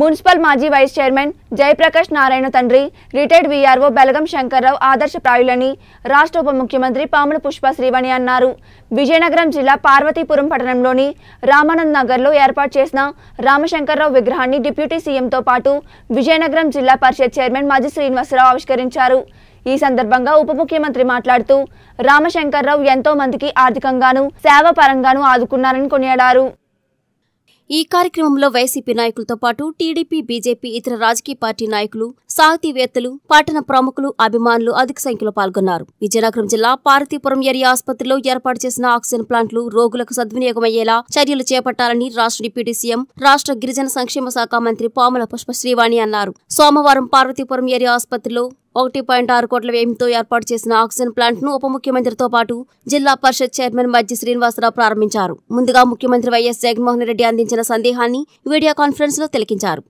municipal మాజీ vice chairman Jayaprakash Narayana తండ్రి retired VRO Belagam Shankar Rao ఆదర్శప్రాయులని రాష్ట్ర ఉప ముఖ్యమంత్రి పాముల పుష్ప శ్రీవణి అన్నారు విజయనగరం జిల్లా పార్వతీపురం పట్టణంలోని రామానంద్ నగర్లో ఏర్పాటు చేసిన రామశంకర్రావు విగ్రహాన్ని డిప్యూటీ సీఎంతో పాటు విజయనగరం జిల్లా పరిషత్ చైర్మన్ మాజీ శ్రీనివాసరావు ఆవిష్కరించారు ఈ సందర్భంగా ఉప ముఖ్యమంత్రి మాట్లాడుతూ రామశంకర్రావు ఎంతో మందికి ఆర్థికంగాను పరంగానూ ఆదుకున్నారని కొనియాడారు ఈ కార్యక్రమంలో వైసీపీ నాయకులతో పాటు టీడీపీ బీజేపీ ఇతర రాజకీయ పార్టీ నాయకులు సాహితీవేత్తలు పట్టణ ప్రముఖులు అభిమానులు అధిక సంఖ్యలో పాల్గొన్నారు విజయనగరం జిల్లా పార్వతీపురం ఏరియా ఆసుపత్రిలో ఏర్పాటు చేసిన ఆక్సిజన్ ప్లాంట్లు రోగులకు సద్వినియోగమయ్యేలా చర్యలు చేపట్టాలని రాష్ట డిప్యూటీ సీఎం రాష్ట్ర గిరిజన సంక్షేమ శాఖ మంత్రి పాముల శ్రీవాణి అన్నారు సోమవారం పార్వతీపురం ఏరియా ఆసుపత్రిలో ఒకటి పాయింట్ ఆరు కోట్ల వ్యయంతో ఏర్పాటు చేసిన ఆక్సిజన్ ప్లాంట్ను ఉప ముఖ్యమంత్రితో పాటు జిల్లా పరిషత్ చైర్మన్ మధ్య శ్రీనివాసరావు ప్రారంభించారు ముందుగా ముఖ్యమంత్రి వైఎస్ జగన్మోహన్ రెడ్డి అందించిన సందేహాన్ని వీడియో కాన్ఫరెన్స్లో తిలకించారు